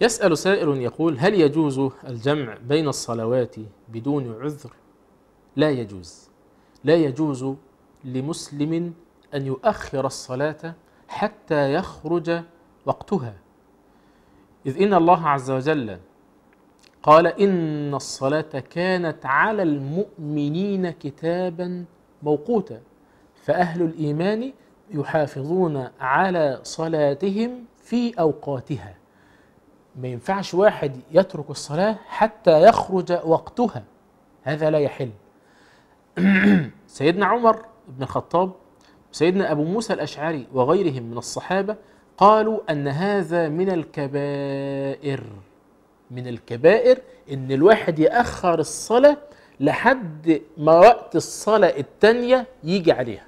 يسأل سائل يقول هل يجوز الجمع بين الصلوات بدون عذر؟ لا يجوز لا يجوز لمسلم أن يؤخر الصلاة حتى يخرج وقتها إذ إن الله عز وجل قال إن الصلاة كانت على المؤمنين كتابا موقوتا فأهل الإيمان يحافظون على صلاتهم في أوقاتها ما ينفعش واحد يترك الصلاة حتى يخرج وقتها هذا لا يحل سيدنا عمر بن الخطاب سيدنا أبو موسى الأشعري وغيرهم من الصحابة قالوا أن هذا من الكبائر من الكبائر إن الواحد يأخر الصلاة لحد ما وقت الصلاة الثانية يجي عليها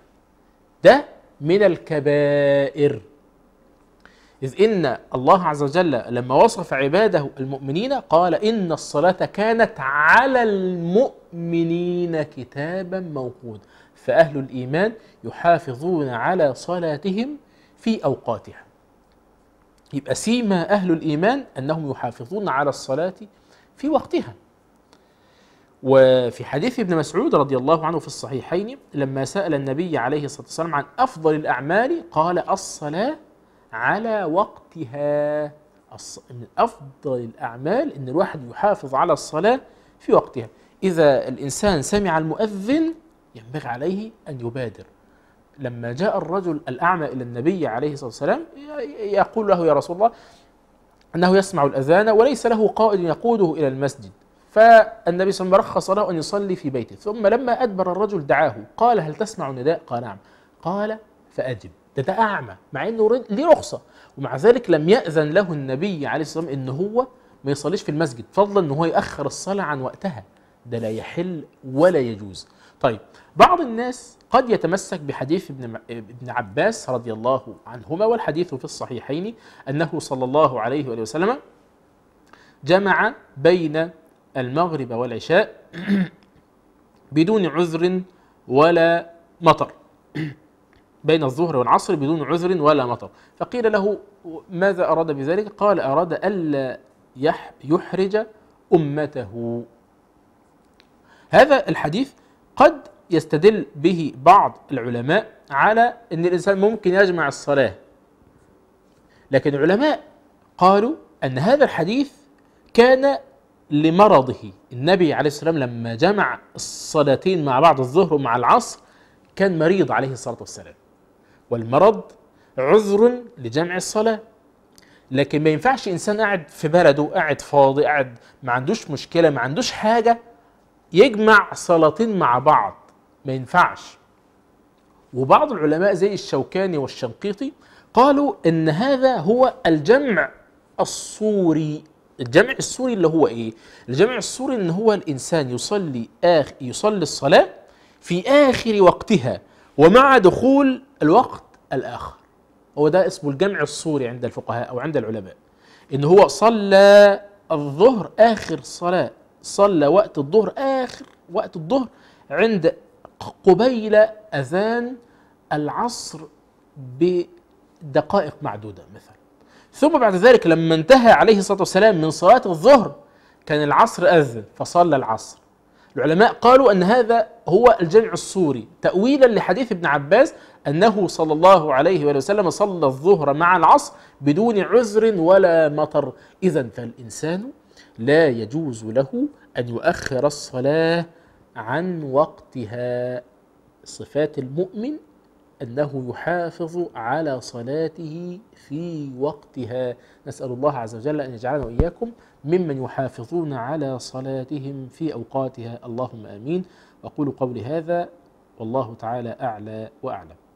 ده من الكبائر إذ إن الله عز وجل لما وصف عباده المؤمنين قال إن الصلاة كانت على المؤمنين كتابا موقودا فأهل الإيمان يحافظون على صلاتهم في أوقاتها يبقى سيما أهل الإيمان أنهم يحافظون على الصلاة في وقتها وفي حديث ابن مسعود رضي الله عنه في الصحيحين لما سأل النبي عليه الصلاة والسلام عن أفضل الأعمال قال الصلاة على وقتها من أفضل الأعمال أن الواحد يحافظ على الصلاة في وقتها إذا الإنسان سمع المؤذن ينبغي عليه أن يبادر لما جاء الرجل الأعمى إلى النبي عليه الصلاة والسلام يقول له يا رسول الله أنه يسمع الأذان وليس له قائد يقوده إلى المسجد فالنبي صلى الله عليه وسلم رخص له أن يصلي في بيته ثم لما أدبر الرجل دعاه قال هل تسمع النداء؟ قال نعم قال فأجب ده ده اعمى مع انه ليه رخصه ومع ذلك لم يأذن له النبي عليه الصلاه والسلام ان هو ما يصليش في المسجد فضلا ان هو يأخر الصلاه عن وقتها ده لا يحل ولا يجوز طيب بعض الناس قد يتمسك بحديث ابن ابن عباس رضي الله عنهما والحديث في الصحيحين انه صلى الله عليه واله وسلم جمع بين المغرب والعشاء بدون عذر ولا مطر بين الظهر والعصر بدون عذر ولا مطر فقيل له ماذا أراد بذلك قال أراد ألا يحرج أمته هذا الحديث قد يستدل به بعض العلماء على أن الإنسان ممكن يجمع الصلاة لكن العلماء قالوا أن هذا الحديث كان لمرضه النبي عليه السلام لما جمع الصلاتين مع بعض الظهر ومع العصر كان مريض عليه الصلاة والسلام والمرض عذر لجمع الصلاة لكن ما ينفعش إنسان قاعد في بلده قاعد فاضي قاعد ما عندوش مشكلة ما عندوش حاجة يجمع صلاتين مع بعض ما ينفعش وبعض العلماء زي الشوكاني والشنقيطي قالوا ان هذا هو الجمع الصوري الجمع السوري اللي هو ايه الجمع السوري ان هو الانسان يصلي آخ يصلي الصلاه في اخر وقتها ومع دخول الوقت الآخر هو ده اسمه الجمع الصوري عند الفقهاء أو عند العلماء إن هو صلى الظهر آخر صلاة صلى وقت الظهر آخر وقت الظهر عند قبيل أذان العصر بدقائق معدودة مثلا ثم بعد ذلك لما انتهى عليه الصلاة والسلام من صلاة الظهر كان العصر أذن فصلى العصر العلماء قالوا أن هذا هو الجمع الصوري تأويلا لحديث ابن عباس أنه صلى الله عليه وسلم صلى الظهر مع العصر بدون عذر ولا مطر إذا فالإنسان لا يجوز له أن يؤخر الصلاة عن وقتها صفات المؤمن أنه يحافظ على صلاته في وقتها نسأل الله عز وجل أن يجعلنا وإياكم ممن يحافظون على صلاتهم في أوقاتها اللهم آمين وأقول قولي هذا والله تعالى أعلى وأعلم